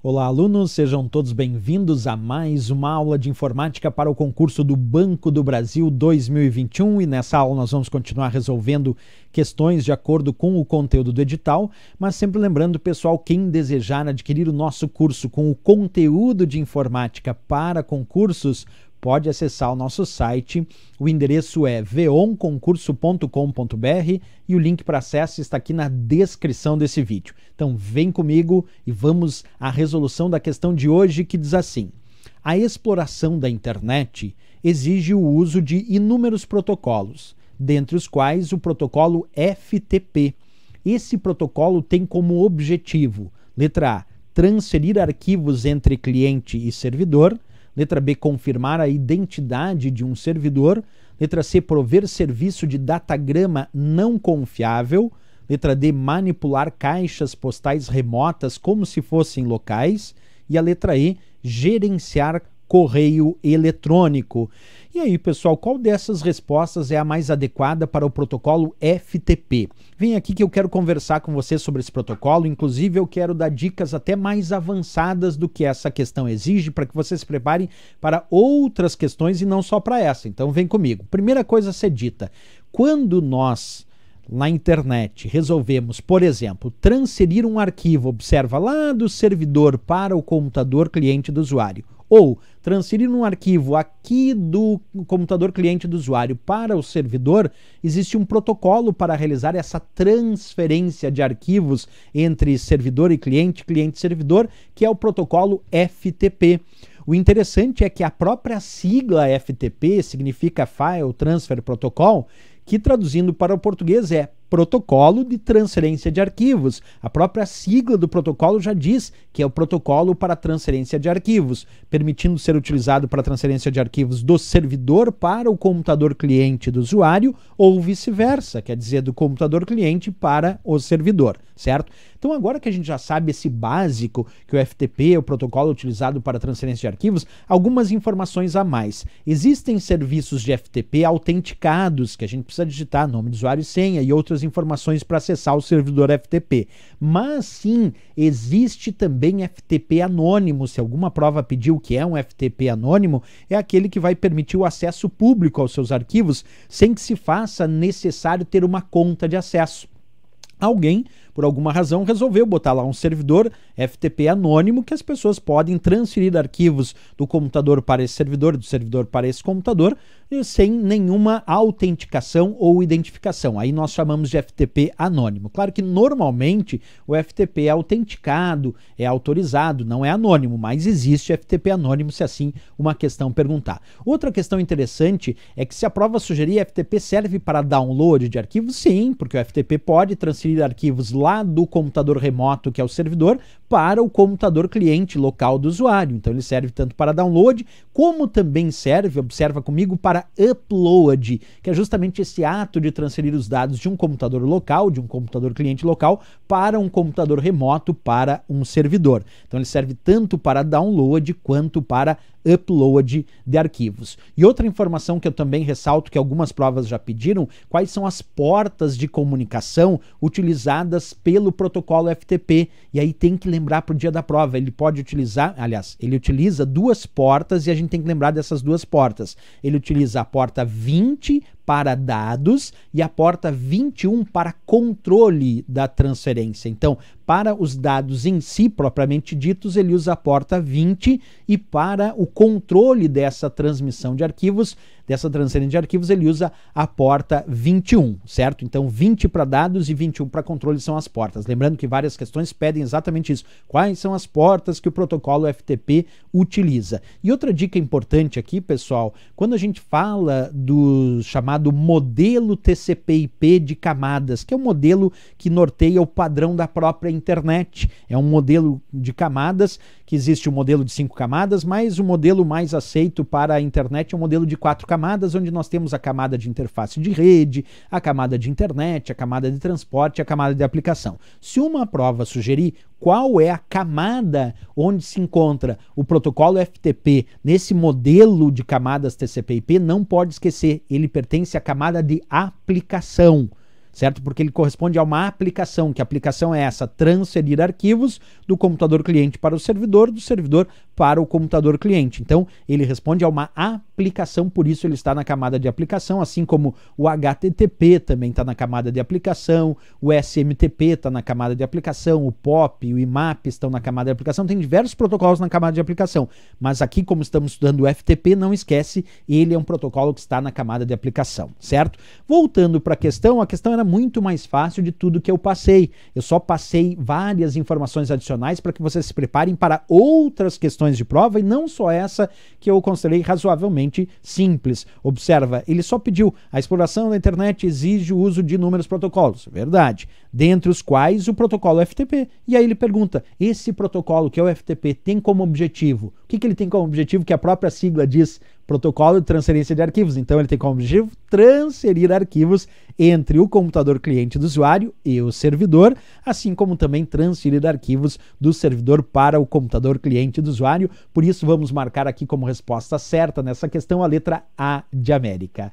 Olá, alunos, sejam todos bem-vindos a mais uma aula de informática para o concurso do Banco do Brasil 2021. E nessa aula nós vamos continuar resolvendo questões de acordo com o conteúdo do edital, mas sempre lembrando, pessoal, quem desejar adquirir o nosso curso com o conteúdo de informática para concursos, pode acessar o nosso site. O endereço é veonconcurso.com.br e o link para acesso está aqui na descrição desse vídeo. Então vem comigo e vamos à resolução da questão de hoje que diz assim: A exploração da internet exige o uso de inúmeros protocolos, dentre os quais o protocolo FTP. Esse protocolo tem como objetivo, letra A, transferir arquivos entre cliente e servidor, Letra B, confirmar a identidade de um servidor. Letra C, prover serviço de datagrama não confiável. Letra D, manipular caixas postais remotas como se fossem locais. E a letra E, gerenciar correio eletrônico. E aí, pessoal, qual dessas respostas é a mais adequada para o protocolo FTP? Vem aqui que eu quero conversar com você sobre esse protocolo, inclusive eu quero dar dicas até mais avançadas do que essa questão exige para que você se prepare para outras questões e não só para essa. Então vem comigo. Primeira coisa a ser dita: quando nós na internet resolvemos, por exemplo, transferir um arquivo, observa lá do servidor para o computador cliente do usuário, ou transferir um arquivo aqui do computador cliente do usuário para o servidor, existe um protocolo para realizar essa transferência de arquivos entre servidor e cliente, cliente e servidor, que é o protocolo FTP. O interessante é que a própria sigla FTP significa File Transfer Protocol, que traduzindo para o português é protocolo de transferência de arquivos. A própria sigla do protocolo já diz que é o protocolo para transferência de arquivos, permitindo ser utilizado para transferência de arquivos do servidor para o computador cliente do usuário ou vice-versa, quer dizer, do computador cliente para o servidor, certo? Então, agora que a gente já sabe esse básico, que o FTP é o protocolo utilizado para transferência de arquivos, algumas informações a mais. Existem serviços de FTP autenticados, que a gente precisa digitar nome de usuário e senha e outras outras informações para acessar o servidor FTP. Mas sim, existe também FTP anônimo. Se alguma prova pediu que é um FTP anônimo, é aquele que vai permitir o acesso público aos seus arquivos sem que se faça necessário ter uma conta de acesso. Alguém por alguma razão, resolveu botar lá um servidor FTP anônimo que as pessoas podem transferir arquivos do computador para esse servidor, do servidor para esse computador, sem nenhuma autenticação ou identificação. Aí nós chamamos de FTP anônimo. Claro que normalmente o FTP é autenticado, é autorizado, não é anônimo, mas existe FTP anônimo se assim uma questão perguntar. Outra questão interessante é que se a prova sugerir FTP serve para download de arquivos, sim, porque o FTP pode transferir arquivos lá lá do computador remoto que é o servidor para o computador cliente local do usuário. Então ele serve tanto para download, como também serve, observa comigo, para upload, que é justamente esse ato de transferir os dados de um computador local, de um computador cliente local, para um computador remoto, para um servidor. Então ele serve tanto para download quanto para upload de arquivos. E outra informação que eu também ressalto que algumas provas já pediram, quais são as portas de comunicação utilizadas pelo protocolo FTP. E aí tem que lembrar lembrar para o dia da prova. Ele pode utilizar, aliás, ele utiliza duas portas e a gente tem que lembrar dessas duas portas. Ele utiliza a porta 20 para dados e a porta 21 para controle da transferência. Então, para os dados em si, propriamente ditos, ele usa a porta 20 e para o controle dessa transmissão de arquivos, dessa transferência de arquivos, ele usa a porta 21, certo? Então 20 para dados e 21 para controle são as portas. Lembrando que várias questões pedem exatamente isso. Quais são as portas que o protocolo FTP utiliza? E outra dica importante aqui, pessoal, quando a gente fala do chamado modelo TCP/IP de camadas, que é o um modelo que norteia o padrão da própria internet. É um modelo de camadas, que existe o um modelo de cinco camadas, mas o modelo mais aceito para a internet é o um modelo de quatro camadas, onde nós temos a camada de interface de rede, a camada de internet, a camada de transporte, a camada de aplicação. Se uma prova sugerir qual é a camada onde se encontra o protocolo FTP nesse modelo de camadas TCP/IP, não pode esquecer, ele pertence à camada de aplicação certo? Porque ele corresponde a uma aplicação. Que aplicação é essa? Transferir arquivos do computador cliente para o servidor, do servidor para o computador cliente. Então, ele responde a uma aplicação, por isso ele está na camada de aplicação, assim como o HTTP também está na camada de aplicação, o SMTP está na camada de aplicação, o POP, o IMAP estão na camada de aplicação. Tem diversos protocolos na camada de aplicação, mas aqui, como estamos estudando o FTP, não esquece, ele é um protocolo que está na camada de aplicação, certo? Voltando para a questão, a questão era muito mais fácil de tudo que eu passei. Eu só passei várias informações adicionais para que vocês se preparem para outras questões questões de prova e não só essa que eu considerei razoavelmente simples. Observa, ele só pediu: a exploração da internet exige o uso de inúmeros protocolos. Verdade. Dentre os quais o protocolo FTP. E aí ele pergunta: esse protocolo que é o FTP tem como objetivo? O que, que ele tem como objetivo que a própria sigla diz? protocolo de transferência de arquivos. Então, ele tem como objetivo transferir arquivos entre o computador cliente do usuário e o servidor, assim como também transferir arquivos do servidor para o computador cliente do usuário. Por isso, vamos marcar aqui como resposta certa nessa questão a letra A de América.